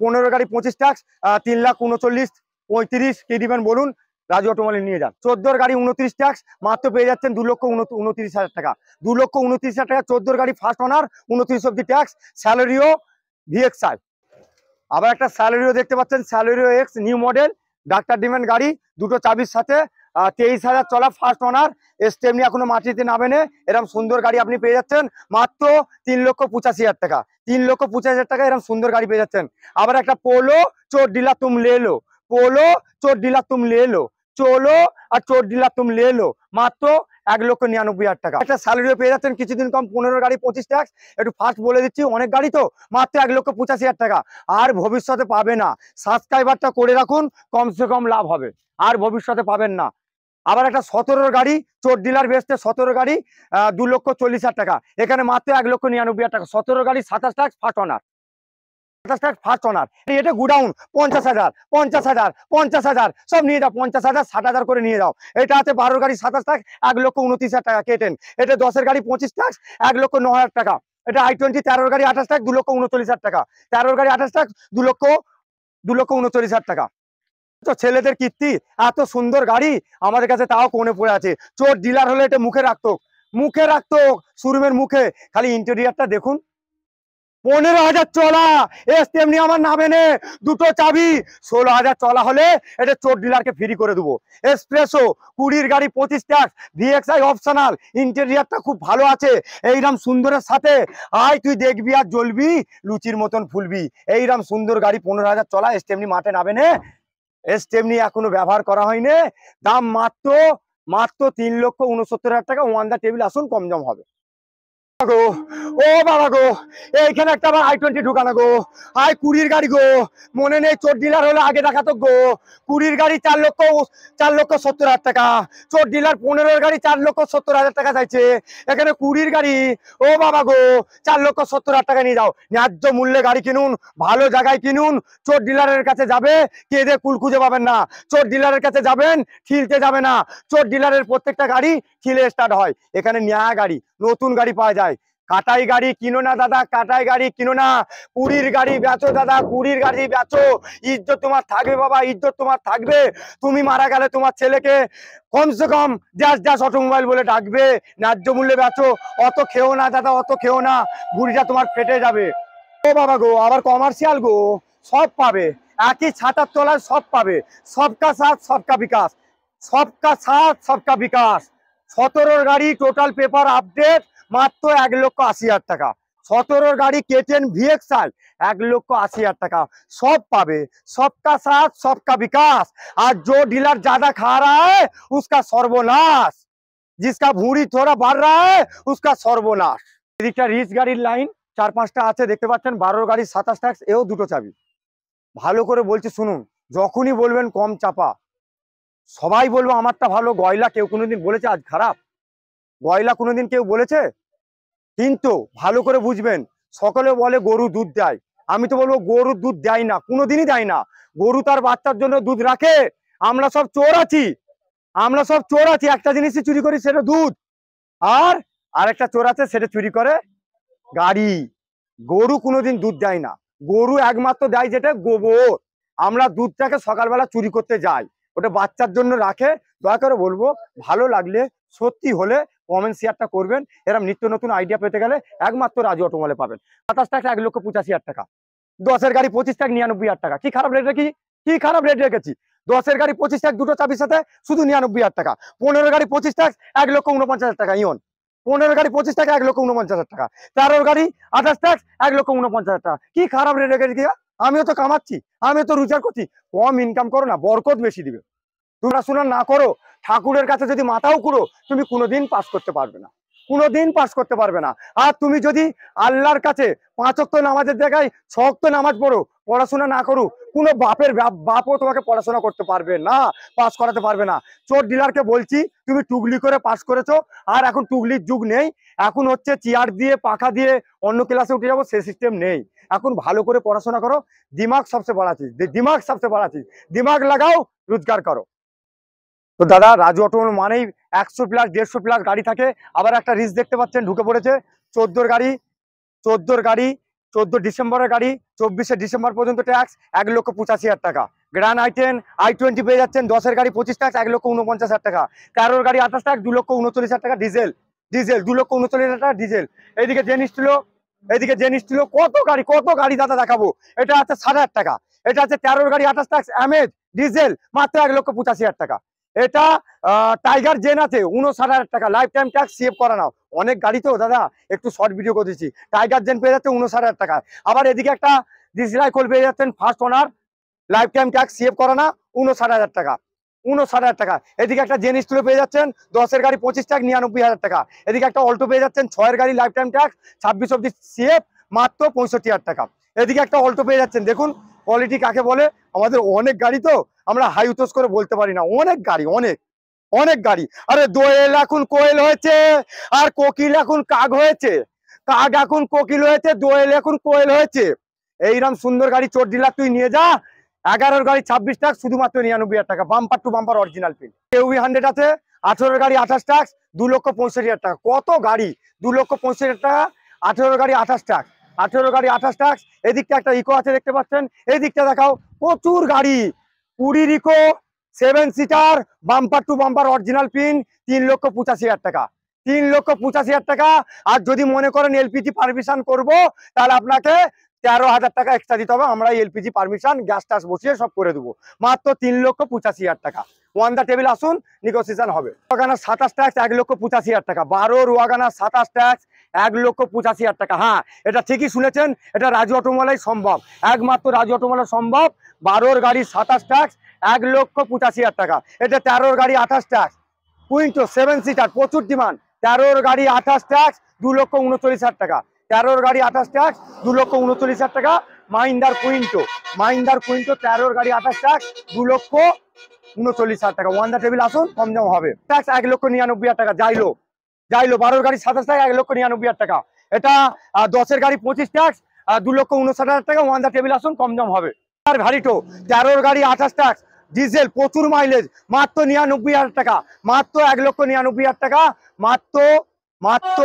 পনেরো গাড়ি পঁচিশ ট্যাক্স তিন লাখ উনচল্লিশ পঁয়ত্রিশ কে দিবেন বলুন রাজু অটোমলে নিয়ে যান চোদ্দোর গাড়ি উনত্রিশ ট্যাক্স মাত্র পেয়ে যাচ্ছেন দু লক্ষ উনত্রিশ হাজার টাকা দু লক্ষ উনত্রিশ হাজার টাকা চোদ্দোর গাড়ি ফার্স্ট অনার উনত্রিশ অব্দি ট্যাক্স স্যালারিও ভিএক্সআই আবার একটা স্যালারিও দেখতে পাচ্ছেন স্যালারিও এক্স নিউ মডেল ডাক্তার ডিমেন্ড গাড়ি দুটো চাবির সাথে তেইশ হাজার চলা ফার্স্ট ওনার স্টেমনি এখনো মাটিতে নামেনে এরকম সুন্দর গাড়ি আপনি পেয়ে যাচ্ছেন মাত্র তিন লক্ষ পঁচাশি হাজার টাকা তিন লক্ষ পঁচাশি হাজার টাকা এরকম সুন্দর গাড়ি পেয়ে যাচ্ছেন আবার একটা পোলো চোর ডিলা তুম লেলো পোলো চোর ডিলা তুম লেলো চলো আর চোর ডিলার তুমি লে লো মাত্র এক লক্ষ নিরানব্বই হাজার টাকা একটা স্যালারিও পেয়ে যাচ্ছেন কিছুদিন কম পনেরো গাড়ি পঁচিশ ট্যাক্স একটু ফার্স্ট বলে দিচ্ছি অনেক গাড়ি তো মাত্র এক লক্ষ পঁচাশি হাজার টাকা আর ভবিষ্যতে পাবে না সাবস্ক্রাইবারটা করে রাখুন কমসে কম লাভ হবে আর ভবিষ্যতে পাবেন না আবার একটা সতেরোর গাড়ি চোর ডিলার বেসতে সতেরো গাড়ি দু লক্ষ চল্লিশ হাজার টাকা এখানে মাত্র এক লক্ষ নিরানব্বই হাজার টাকা সতেরো গাড়ি সাতাশ ট্যাক্স ফার্স্ট অনার আঠাশ ফার্স্ট গুডাউন পঞ্চাশ হাজার পঞ্চাশ হাজার পঞ্চাশ হাজার সব নিয়ে পঞ্চাশ হাজার ষাট হাজার করে নিয়ে এটা আছে গাড়ি সাতাশ এক লক্ষ হাজার টাকা কেটেন এটা দশের গাড়ি পঁচিশ এক লক্ষ ন হাজার টাকা এটা আই টোয়েন্টি গাড়ি আঠাশ দু লক্ষ হাজার টাকা গাড়ি আঠাশ দু লক্ষ দু লক্ষ উনচল্লিশ হাজার টাকা তো ছেলেদের কীর্তি এত সুন্দর গাড়ি আমাদের কাছে তাও কোনে পড়ে আছে চোর ডিলার হলে এটা মুখে রাখতো মুখে রাখতো শোরুমের মুখে খালি ইন্টেরিয়ারটা দেখুন পনেরো হাজার চলা এস তেমনি আমার নামে নে দুটো চাবি ষোলো হাজার চলা হলে এটা চোর ডিলারকে ফ্রি করে দেবো এসপ্রেসো কুড়ির গাড়ি পঁচিশ ট্যাক্স ভিএক্সআই অপশনাল ইন্টেরিয়ারটা খুব ভালো আছে এইরকম সুন্দরের সাথে আয় তুই দেখবি আর জ্বলবি লুচির মতন ফুলবি এইরকম সুন্দর গাড়ি পনেরো হাজার চলা এস তেমনি মাঠে নামে নে এস তেমনি এখনো ব্যবহার করা হয়নি দাম মাত্র মাত্র তিন লক্ষ উনসত্তর হাজার টাকা ওয়ান দা টেবিল আসুন কম জম হবে গো ও বাবা গো এইখানে একটা আবার আই টোয়েন্টি ঢুকানো গো আই কুড়ির গাড়ি গো মনে নেই চোর ডিলার হলে আগে দেখাতো গো কুড়ির গাড়ি চার লক্ষ চার লক্ষ সত্তর হাজার টাকা চোর ডিলার পনেরোর গাড়ি চার লক্ষ সত্তর হাজার টাকা চাইছে এখানে কুড়ির গাড়ি ও বাবা গো চার লক্ষ সত্তর হাজার টাকা নিয়ে যাও ন্যায্য মূল্যে গাড়ি কিনুন ভালো জায়গায় কিনুন চোর ডিলারের কাছে যাবে কেঁদে কুল খুঁজে পাবেন না চোর ডিলারের কাছে যাবেন ঠিলতে যাবে না চোর ডিলারের প্রত্যেকটা গাড়ি ঠিলে স্টার্ট হয় এখানে ন্যায় গাড়ি নতুন গাড়ি পাওয়া যায় কাটাই গাড়ি কিনো না দাদা কাটাই গাড়ি কিনো না পুরীর গাড়ি বেচো দাদা পুরীর গাড়ি বেচো ইজ্জত তোমার থাকবে বাবা ইজ্জত তোমার থাকবে তুমি মারা গেলে তোমার ছেলেকে কমসে কম ড্যাস ড্যাস অটোমোবাইল বলে ডাকবে ন্যায্য মূল্যে বেচো অত খেও না দাদা অত খেও না বুড়িটা তোমার ফেটে যাবে ও বাবা গো আবার কমার্শিয়াল গো সব পাবে একই ছাতার তলায় সব পাবে সবকা সাথ সবকা বিকাশ সবকা সাথ সবকা বিকাশ সতেরোর গাড়ি টোটাল পেপার আপডেট মাত্র এক লক্ষ আশি হাজার টাকা সতেরোর গাড়ি কেটেন ভিএক্সআই এক লক্ষ আশি হাজার টাকা সব পাবে সবকা সাজ সবকা বিকাশ আর জো ডিলার জাদা খা রা है সর্বনাশ জিসকা ভুঁড়ি থোড়া বাড় রা है সর্বনাশ এদিকটা রিচ গাড়ির লাইন চার পাঁচটা আছে দেখতে পাচ্ছেন বারোর গাড়ি সাতাশ ট্যাক্স এও দুটো চাবি ভালো করে বলছি শুনুন যখনই বলবেন কম চাপা সবাই বলবো আমারটা ভালো গয়লা কেউ কোনোদিন বলেছে আজ খারাপ গয়লা কোনোদিন কেউ বলেছে কিন্তু ভালো করে বুঝবেন সকলে বলে গরু দুধ দেয় আমি তো বলবো গরু দুধ দেয় না কোনোদিনই দেয় না গরু তার বাচ্চার জন্য দুধ রাখে আমরা সব চোর আছি আমরা সব চোর আছি একটা জিনিসই চুরি করি সেটা দুধ আর আরেকটা চোর আছে সেটা চুরি করে গাড়ি গরু কোনোদিন দুধ দেয় না গরু একমাত্র দেয় যেটা গোবর আমরা দুধটাকে সকালবেলা চুরি করতে যাই ওটা বাচ্চার জন্য রাখে দয়া করে বলবো ভালো লাগলে সত্যি হলে কমেন্ট শেয়ারটা করবেন এরকম নিত্য নতুন আইডিয়া পেতে গেলে একমাত্র রাজু অটোমলে পাবেন সাতাশ টাকা এক লক্ষ পঁচাশি হাজার টাকা দশের গাড়ি পঁচিশ টাকা নিরানব্বই হাজার টাকা কি খারাপ রেট রেখেছি কি খারাপ রেট রেখেছি দশের গাড়ি পঁচিশ টাকা দুটো চাবির সাথে শুধু নিরানব্বই হাজার টাকা পনেরো গাড়ি পঁচিশ টাকা এক লক্ষ উনপঞ্চাশ হাজার টাকা ইয়ন পনেরো গাড়ি পঁচিশ টাকা এক লক্ষ উনপঞ্চাশ হাজার টাকা তেরোর গাড়ি আঠাশ ট্যাক্স এক লক্ষ উনপঞ্চাশ হাজার টাকা কি খারাপ রেট রেখেছি আমিও তো কামাচ্ছি আমিও তো রোজগার করছি কম ইনকাম করো না বরকত বেশি দিবে তোমরা শোনা না করো ঠাকুরের কাছে যদি মাথাও কুড়ো তুমি কোনোদিন পাস করতে পারবে না কোনোদিন পাস করতে পারবে না আর তুমি যদি আল্লাহর কাছে পাঁচক্ত নামাজের জায়গায় শক্ত নামাজ পড়ো পড়াশোনা না করো কোনো বাপের বাপও তোমাকে পড়াশোনা করতে পারবে না পাস করাতে পারবে না চোর ডিলারকে বলছি তুমি টুগলি করে পাস করেছো আর এখন টুগলির যুগ নেই এখন হচ্ছে চেয়ার দিয়ে পাখা দিয়ে অন্য ক্লাসে উঠে যাবো সে সিস্টেম নেই এখন ভালো করে পড়াশোনা করো দিমাগ সবচেয়ে বড় চিজ দিমাগ সবচেয়ে বড় চিজ দিমাগ লাগাও রোজগার করো তো দাদা রাজু অটো মানেই একশো প্লাস দেড়শো প্লাস গাড়ি থাকে আবার একটা রিস দেখতে পাচ্ছেন ঢুকে পড়েছে চোদ্দোর গাড়ি চোদ্দোর গাড়ি চোদ্দ ডিসেম্বরের গাড়ি চব্বিশে ডিসেম্বর পর্যন্ত ট্যাক্স এক লক্ষ পঁচাশি হাজার টাকা Grand i ten i twenty পেয়ে যাচ্ছেন দশের গাড়ি পঁচিশ ট্যাক্স এক লক্ষ উনপঞ্চাশ হাজার টাকা তেরোর গাড়ি আঠাশ ট্যাক্স দু লক্ষ উনচল্লিশ হাজার টাকা ডিজেল ডিজেল দু লক্ষ উনচল্লিশ হাজার টাকা ডিজেল এইদিকে জেনিস ছিল এদিকে জেনিস ছিল কত গাড়ি কত গাড়ি দাদা দেখাবো এটা আছে সাড়ে হাজার টাকা এটা আছে তেরোর গাড়ি আঠাশ টাকা অ্যামেজ ডিজেল মাত্র এক লক্ষ পঁচাশি হাজার টাকা এটা টাইগার জেন আছে উনষাট হাজার টাকা লাইফ টাইম ট্যাক্স সেভ করা নাও অনেক গাড়ি তো দাদা একটু শর্ট ভিডিও করেছি টাইগার জেন পেয়ে যাচ্ছে উনষাট হাজার টাকা আবার এদিকে একটা ডিসিলাই খোল পেয়ে যাচ্ছেন first owner lifetime tax save করা না উনষাট হাজার টাকা উনষাট হাজার টাকা এদিকে একটা জেনিস তুলে পেয়ে যাচ্ছেন দশের গাড়ি পঁচিশ টাকা নিরানব্বই হাজার টাকা এদিকে একটা অল্টো পেয়ে যাচ্ছেন ছয়ের গাড়ি লাইফ টাইম ট্যাক্স ছাব্বিশ অব্দি সিএফ মাত্র পঁয়ষট্টি হাজার টাকা এদিকে একটা অল্টো পেয়ে যাচ্ছেন দেখুন কোয়ালিটি কাকে বলে আমাদের অনেক গাড়ি তো আমরা হাই উতোস করে বলতে পারি না অনেক গাড়ি অনেক অনেক গাড়ি আরে দোয়েল এখন কোয়েল হয়েছে আর কোকিল এখন কাক হয়েছে কাক এখন কোকিল হয়েছে দোয়েল এখন কোয়েল হয়েছে এইরকম সুন্দর গাড়ি চোর ডিলার তুই নিয়ে যা এগারোর গাড়ি ছাব্বিশ টাকা শুধুমাত্র নিরানব্বই হাজার টাকা bumper to bumper original print কেউই হান্ড্রেড আছে আঠেরোর গাড়ি আঠাশ ট্যাক্স দু লক্ষ পঁয়ষট্টি হাজার টাকা কত গাড়ি দু লক্ষ পঁয়ষট্টি হাজার টাকা আঠেরোর গাড়ি আঠাশ ট্যাক্স আঠেরো গাড়ি আঠাশ ট্যাক্স এদিকটা একটা ইকো আছে দেখতে পাচ্ছেন এদিকটা দেখাও প্রচুর গাড়ি কুড়ির Eeco seven seater bumper to bumper original print তিন লক্ষ পঁচাশি হাজার টাকা তিন লক্ষ পঁচাশি হাজার টাকা আর যদি মনে করেন এলপিজি পারমিশন করব তাহলে আপনাকে তেরো হাজার টাকা এক্সট্রা দিতে হবে আমরা এলপিজি পারমিশন গ্যাস টাস বসিয়ে সব করে দেবো মাত্র তিন লক্ষ পঁচাশি হাজার টাকা ওয়ান দা টেবিল আসুন নিগোসিয়েশন হবে রোয়াগানার সাতাশ ট্যাক্স এক লক্ষ পঁচাশি হাজার টাকা বারো রোয়াগানার সাতাশ ট্যাক্স এক লক্ষ পঁচাশি হাজার টাকা হ্যাঁ এটা ঠিকই শুনেছেন এটা রাজু অটোমালাই সম্ভব একমাত্র রাজু অটোমালা সম্ভব বারোর গাড়ি সাতাশ ট্যাক্স এক লক্ষ পঁচাশি হাজার টাকা এটা তেরোর গাড়ি আঠাশ ট্যাক্স কুইন্টো সেভেন সিটার প্রচুর ডিমান্ড তেরোর গাড়ি আঠাশ ট্যাক্স দু লক্ষ উনচল্লিশ হাজার টাকা তেরোর গাড়ি আঠাশ ট্যাক্স দু লক্ষ উনচল্লিশ হাজার টাকা মাইন্দার কুইন্টো মাইন্দার কুইন্টো তেরোর গাড়ি আঠাশ ট্যাক্স দু লক্ষ উনচল্লিশ হাজার টাকা ওয়ান দা টেবিল আসুন কম জম হবে ট্যাক্স এক লক্ষ নিরানব্বই হাজার টাকা যাইলো যাইলো বারোর গাড়ি সাতাশ টাকা এক লক্ষ নিরানব্বই হাজার টাকা এটা দশের গাড়ি পঁচিশ ট্যাক্স দু লক্ষ উনষাট হাজার টাকা ওয়ান দা টেবিল আসুন কম জম হবে আর ভারিটো তেরোর গাড়ি আঠাশ ট্যাক্স ডিজেল প্রচুর মাইলেজ মাত্র নিরানব্বই হাজার টাকা মাত্র এক লক্ষ নিরানব্বই হাজার টাকা মাত্র মাত্র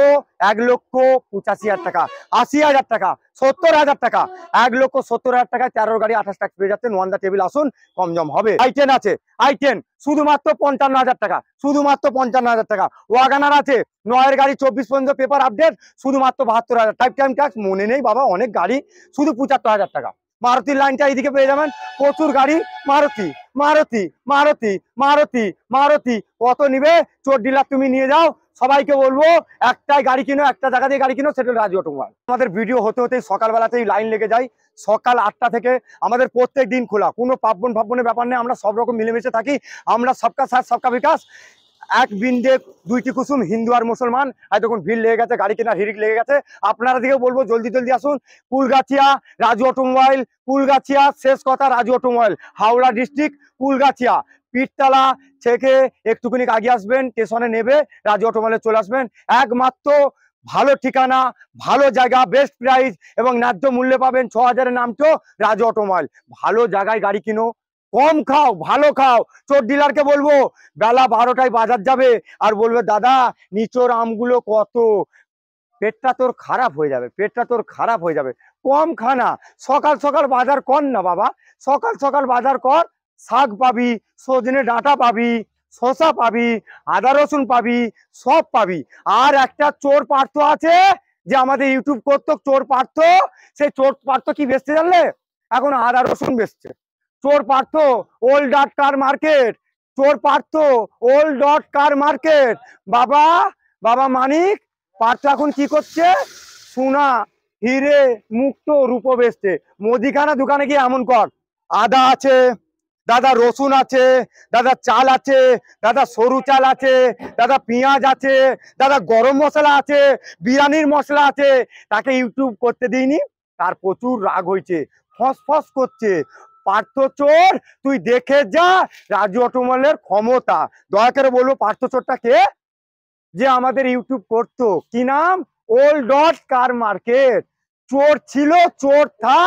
এক লক্ষ পঁচাশি হাজার টাকা আশি হাজার টাকা সত্তর হাজার টাকা এক লক্ষ সত্তর হাজার টাকা তেরো গাড়ি আঠাশ টাকা পেয়ে যাচ্ছেন ওয়ান টেবিল আসুন কম জম হবে টেন আছে আই টেন শুধুমাত্র পঞ্চান্ন হাজার টাকা শুধুমাত্র পঞ্চান্ন হাজার টাকা ওয়াগানার আছে নয়ের গাড়ি চব্বিশ পর্যন্ত পেপার আপডেট শুধুমাত্র বাহাত্তর হাজার টাইপ টাইম ট্যাক্স মনে নেই বাবা অনেক গাড়ি শুধু পঁচাত্তর হাজার টাকা মারুতির লাইনটা এইদিকে পেয়ে যাবেন প্রচুর গাড়ি মারুতি মারুতি মারুতি মারুতি মারুতি কত নিবে চোর ডিলার তুমি নিয়ে যাও সবাইকে বলবো একটাই গাড়ি কিনো একটা জায়গা দিয়ে গাড়ি কিনো সেটা রাজি অটোমোবাইল আমাদের ভিডিও হতে হতেই সকালবেলাতেই লাইন লেগে যায় সকাল আটটা থেকে আমাদের প্রত্যেক দিন খোলা কোনো পাব্বন ফাব্বনের ব্যাপার নেই আমরা সব রকম মিলেমিশে থাকি আমরা সবকা সাথ সবকা বিকাশ এক বিন্দে দুইটি কুসুম হিন্দু আর মুসলমান আর তখন ভিড় লেগে গেছে গাড়ি কেনার হিরিক লেগে গেছে আপনারা দিকে বলবো জলদি জলদি আসুন কুলগাছিয়া রাজু অটোমোবাইল কুলগাছিয়া শেষ কথা রাজু অটোমোবাইল হাওড়া ডিস্ট্রিক্ট কুলগাছিয়া পিরতলা থেকে একটুখানি আগে আসবেন স্টেশনে নেবে রাজু অটোমোবাইলে চলে আসবেন একমাত্র ভালো ঠিকানা ভালো জায়গা বেস্ট প্রাইস এবং ন্যায্য মূল্যে পাবেন ছ হাজারের নামটাও রাজু অটোমোবাইল ভালো জায়গায় গাড়ি কিনো কম খাও ভালো খাও চোর ডিলারকে বলবো বেলা বারোটায় বাজার যাবে আর বলবে দাদা নিচোর আমগুলো কত পেটটা তোর খারাপ হয়ে যাবে পেটটা তোর খারাপ হয়ে যাবে কম খানা সকাল সকাল বাজার কর না বাবা সকাল সকাল বাজার কর শাক পাবি সজনে ডাঁটা পাবি শসা পাবি আদা রসুন পাবি সব পাবি আর একটা চোর পার্থ আছে যে আমাদের ইউটিউব করতো চোর পার্থ সেই চোর পার্থ কি বেচতে জানলে এখন আদা রসুন বেচছে চোর Partha old dot car market চোর Partha old dot car market বাবা বাবা মানিক পার্থ এখন কি করছে সোনা হিরে মুক্ত রূপ বেচছে মুদিখানা দোকানে গিয়ে এমন কর আদা আছে দাদা রসুন আছে দাদা চাল আছে দাদা সরু চাল আছে দাদা পেঁয়াজ আছে দাদা গরম মশলা আছে বিরিয়ানির মশলা আছে তাকে ইউটিউব করতে দিইনি তার প্রচুর রাগ হয়েছে ফসফস করছে পার্থ চোর তুই দেখে যা রাজু অটোমলের ক্ষমতা দয়া করে বলবো পার্থ চোরটা কে যে আমাদের ইউটিউব করতো কি নাম ওল্ড ডট কার মার্কেট চোর ছিল চোর থা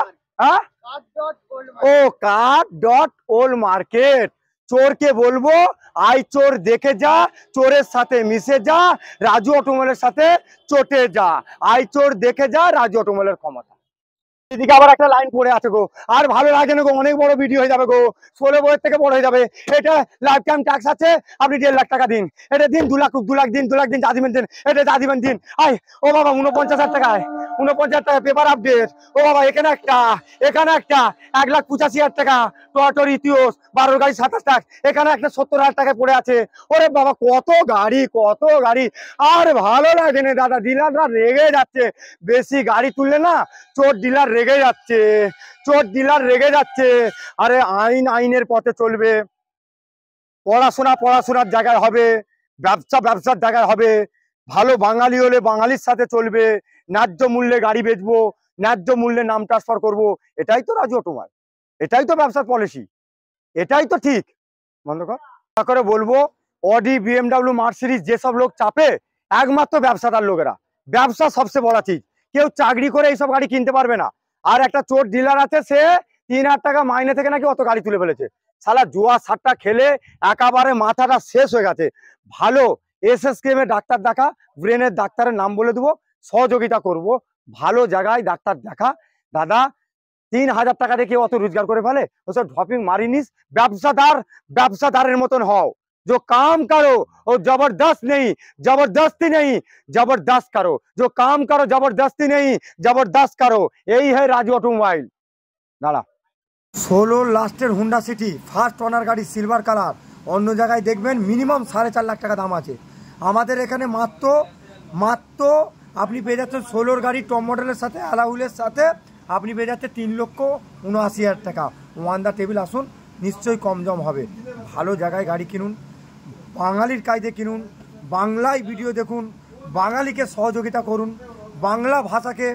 ও কার ডট ওল্ড মার্কেট চোরকে বলবো আই চোর দেখে যা চোরের সাথে মিশে যা রাজু অটোমলের সাথে চটে যা আই চোর দেখে যা রাজু অটোমলের ক্ষমতা এদিকে আবার একটা লাইন পরে আছে গো আর ভালো লাগে না গো অনেক বড় ভিডিও হয়ে যাবে গো ষোলো বইয়ের থেকে বড় হয়ে যাবে এটা লাইফ টাইম ট্যাক্স আছে আপনি দেড় লাখ টাকা দিন এটা দিন দু লাখ দু লাখ দিন দু লাখ দিন যা দিন এটা যা দিবেন দিন আয় ও বাবা উনপঞ্চাশ হাজার টাকা আয় উনপঞ্চাশ টাকা পেপার আপডেট ও বাবা এখানে একটা এখানে একটা এক লাখ পঁচাশি হাজার টাকা টোয়াটোর ইতিহাস বারোর গাড়ি সাতাশ লাখ এখানে একটা সত্তর হাজার টাকা পড়ে আছে ওরে বাবা কত গাড়ি কত গাড়ি আর ভালো লাগে না দাদা ডিলাররা রেগে যাচ্ছে বেশি গাড়ি তুললে না চোর ডিলার রেগে যাচ্ছে চোর ডিলার রেগে যাচ্ছে আরে আইন আইনের পথে চলবে পড়াশোনা পড়াশোনার জায়গায় হবে ব্যবসা ব্যবসার জায়গায় হবে ভালো বাঙালি হলে বাঙালির সাথে চলবে ন্যায্য মূল্যে গাড়ি বেচবো ন্যায্য মূল্যে নাম ট্রান্সফার করব এটাই তো রাজু তোমার এটাই তো ব্যবসার পলিসি এটাই তো ঠিক বন্ধ করে বলবো অডি বিএমডাব্লিউ মার্সিডিস যেসব লোক চাপে একমাত্র ব্যবসাদার লোকেরা ব্যবসা সবচেয়ে বলা চিজ কেউ চাকরি করে এইসব গাড়ি কিনতে পারবে না আর একটা চোর ডিলার আছে সে তিন হাজার টাকা মাইনে থেকে নাকি অত গাড়ি তুলে ফেলেছে সালা জুয়া সারটা খেলে একাবারে মাথাটা শেষ হয়ে গেছে ভালো এসএসকেএমে ডাক্তার দেখা ব্রেনের ডাক্তারের নাম বলে দেবো সহযোগিতা করব ভালো জায়গায় ডাক্তার দেখা দাদা তিন হাজার টাকা দিয়ে কেউ অত রোজগার করে ফেলে ওসব ড্রপিং মারিনিস ব্যবসাদার ব্যবসাদারের মতন হও जो কাম करो ও জবরদস্ত নেই জবরদস্তি নেই জবরদস্ত करो जो কাম करो জবরদস্তি নেই জবরদস্ত करो এই है রাজু অটোমোবাইল দাঁড়া ষোলো লাস্টের হুন্ডা সিটি ফার্স্ট অনার গাড়ি সিলভার কালার অন্য জায়গায় দেখবেন মিনিমাম সাড়ে চার লাখ টাকা দাম আছে আমাদের এখানে মাত্র মাত্র আপনি পেয়ে যাচ্ছেন ষোলোর গাড়ি টপ মডেলের সাথে আলাহুলের সাথে আপনি পেয়ে যাচ্ছেন তিন লক্ষ উনআশি হাজার টাকা ওয়ান দা টেবিল আসুন নিশ্চয়ই কম জম হবে ভালো জায়গায় গাড়ি কিনুন বাঙালির কায়দে কিনুন বাংলায় ভিডিও দেখুন বাঙালিকে সহযোগিতা করুন বাংলা ভাষাকে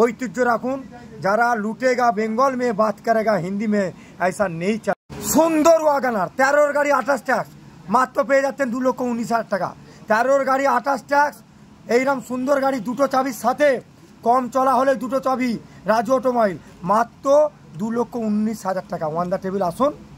ঐতিহ্য রাখুন যারা লুটেগা বেঙ্গল মেয়ে বাত করেগা হিন্দি মেয়ে এসা নেই সুন্দর ওয়াগানার তেরোর গাড়ি আঠাশ ট্যাক্স মাত্র পেয়ে যাচ্ছেন দু লক্ষ উনিশ হাজার টাকা তেরোর গাড়ি আঠাশ ট্যাক্স এইরকম সুন্দর গাড়ি দুটো চাবির সাথে কম চলা হলে দুটো চাবি রাজু অটোমোবাইল মাত্র দু লক্ষ উনিশ হাজার টাকা ওয়ান দ্য টেবিল আসুন